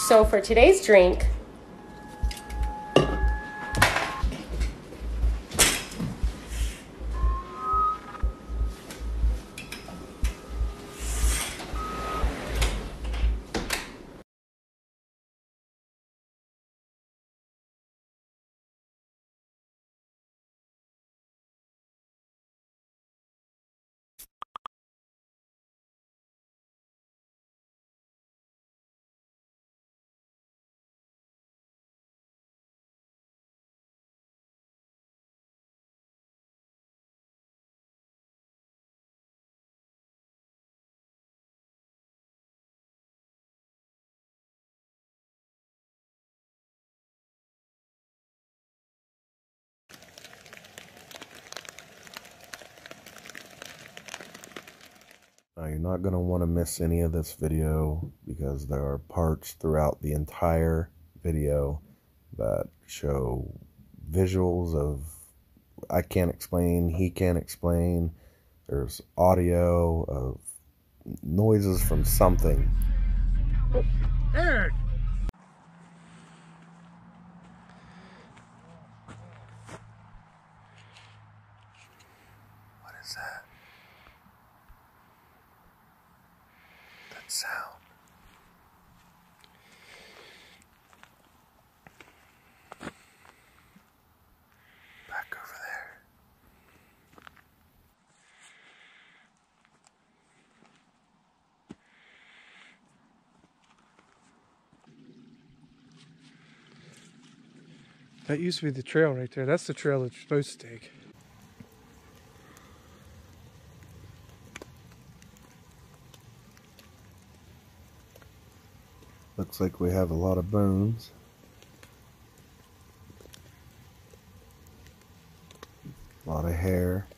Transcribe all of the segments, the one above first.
So for today's drink, Now you're not going to want to miss any of this video because there are parts throughout the entire video that show visuals of I can't explain, he can't explain. There's audio of noises from something. Eric! That used to be the trail right there. That's the trail that you're supposed to take. Looks like we have a lot of bones. A lot of hair.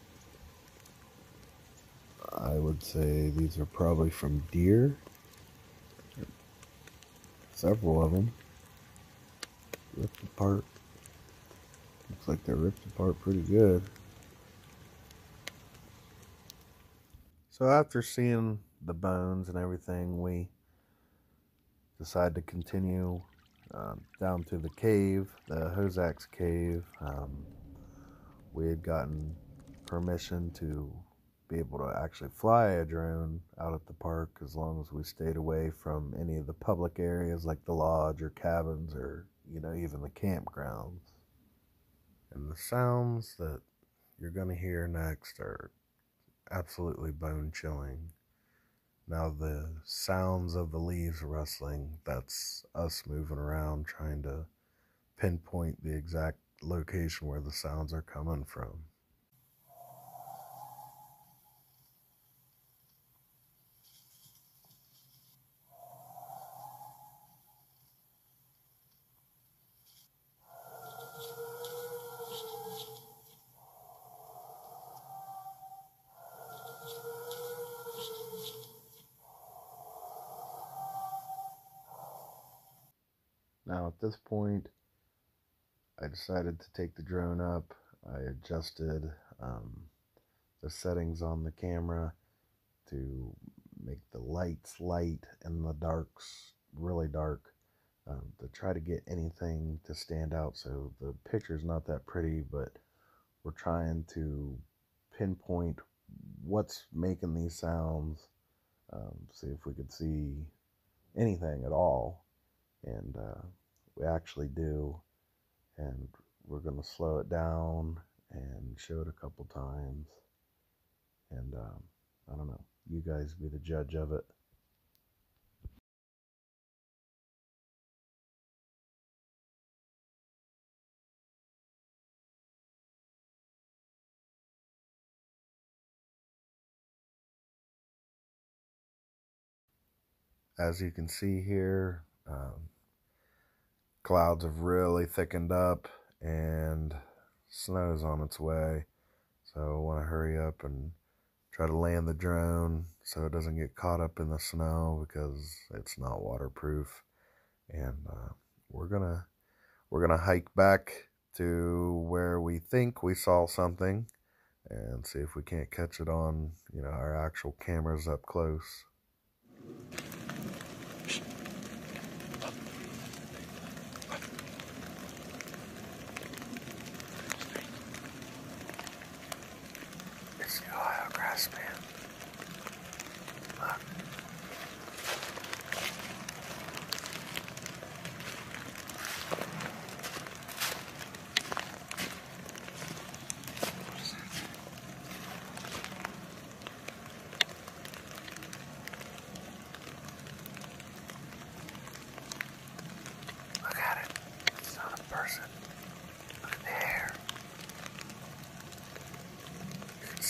I would say these are probably from deer. Several of them. Ripped apart. Looks like they're ripped apart pretty good. So after seeing the bones and everything, we decide to continue um, down to the cave, the Hozak's cave. Um, we had gotten permission to be able to actually fly a drone out at the park as long as we stayed away from any of the public areas like the lodge or cabins or you know even the campgrounds and the sounds that you're going to hear next are absolutely bone chilling. Now, the sounds of the leaves rustling, that's us moving around trying to pinpoint the exact location where the sounds are coming from. this point, I decided to take the drone up. I adjusted um, the settings on the camera to make the lights light and the darks really dark um, to try to get anything to stand out. So the picture's not that pretty, but we're trying to pinpoint what's making these sounds, um, see if we could see anything at all. And uh, we actually do. And we're going to slow it down and show it a couple times. And um, I don't know, you guys be the judge of it. As you can see here, um, Clouds have really thickened up and snow's on its way. So I want to hurry up and try to land the drone so it doesn't get caught up in the snow because it's not waterproof. And uh, we're gonna we're gonna hike back to where we think we saw something and see if we can't catch it on you know our actual cameras up close.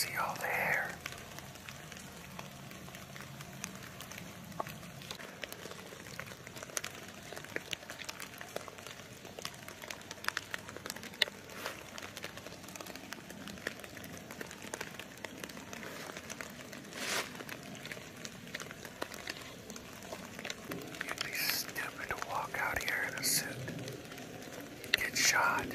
see all the hair. You'd be stupid to walk out here in a suit. get shot.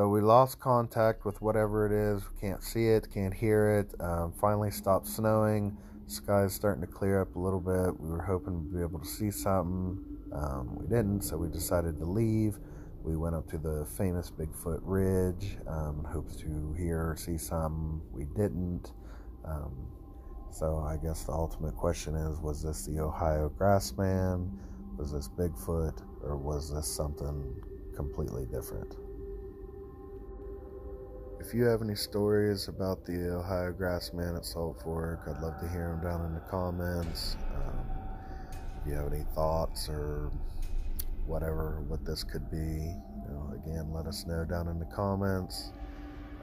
So we lost contact with whatever it is. can't see it, can't hear it. Um, finally stopped snowing. Sky's starting to clear up a little bit. We were hoping to be able to see something. Um, we didn't, so we decided to leave. We went up to the famous Bigfoot Ridge, um, hopes to hear or see something. We didn't. Um, so I guess the ultimate question is was this the Ohio Grassman? Was this Bigfoot? Or was this something completely different? if you have any stories about the Ohio Grassman at Salt Fork, I'd love to hear them down in the comments. Um, if you have any thoughts or whatever, what this could be, you know, again, let us know down in the comments.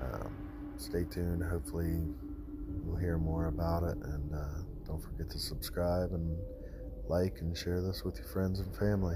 Um, stay tuned. Hopefully, we'll hear more about it. And uh, don't forget to subscribe and like and share this with your friends and family.